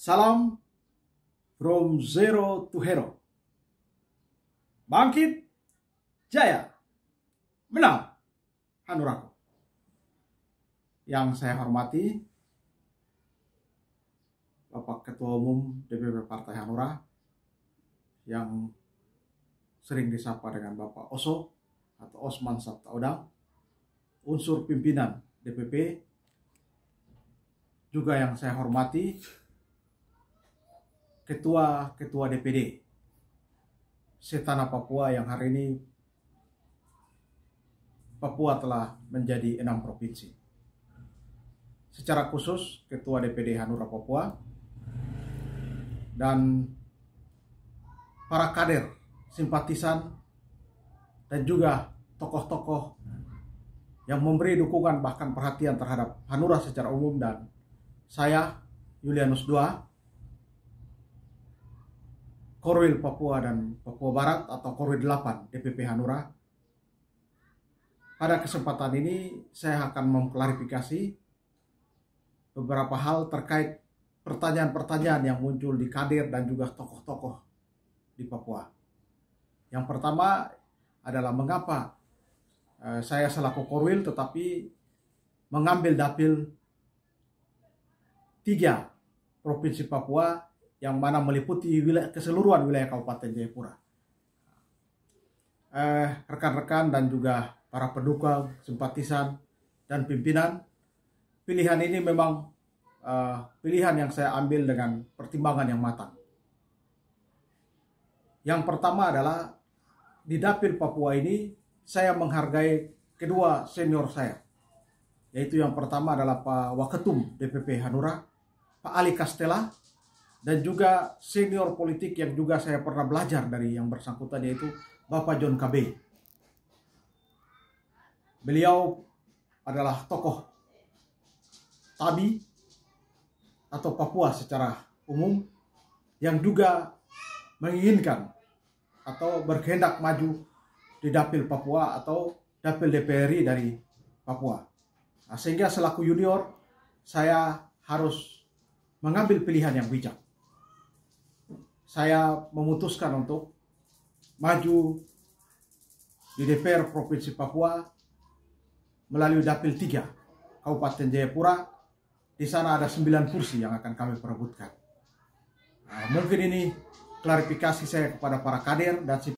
Salam from zero to hero. Bangkit, jaya, menang, Hanuraku. Yang saya hormati, Bapak Ketua Umum DPP Partai Hanura, yang sering disapa dengan Bapak Oso atau Osman Sabtaodang, unsur pimpinan DPP, juga yang saya hormati, ketua-ketua DPD setanah Papua yang hari ini Papua telah menjadi enam provinsi. Secara khusus, Ketua DPD Hanura Papua dan para kader, simpatisan, dan juga tokoh-tokoh yang memberi dukungan bahkan perhatian terhadap Hanura secara umum dan saya, Yulianus II, Korwil Papua dan Papua Barat atau Korwil 8 DPP Hanura. Pada kesempatan ini saya akan mengklarifikasi beberapa hal terkait pertanyaan-pertanyaan yang muncul di kader dan juga tokoh-tokoh di Papua. Yang pertama adalah mengapa eh, saya selaku Korwil tetapi mengambil dapil tiga provinsi Papua yang mana meliputi wilayah, keseluruhan wilayah Kabupaten Jayapura. Eh, rekan-rekan eh, dan juga para pendukung, simpatisan, dan pimpinan, pilihan ini memang eh, pilihan yang saya ambil dengan pertimbangan yang matang. Yang pertama adalah di Dapil Papua ini saya menghargai kedua senior saya. Yaitu yang pertama adalah Pak Waketum DPP Hanura, Pak Ali Castella dan juga senior politik yang juga saya pernah belajar dari yang bersangkutan yaitu Bapak John KB. Beliau adalah tokoh Tabi atau Papua secara umum yang juga menginginkan atau berkehendak maju di dapil Papua atau dapil DPRI dari Papua. Nah, sehingga selaku junior saya harus mengambil pilihan yang bijak saya memutuskan untuk maju di DPR Provinsi Papua melalui Dapil 3 Kabupaten Jayapura. Di sana ada 9 kursi yang akan kami perebutkan. Nah, mungkin ini klarifikasi saya kepada para kader dan si...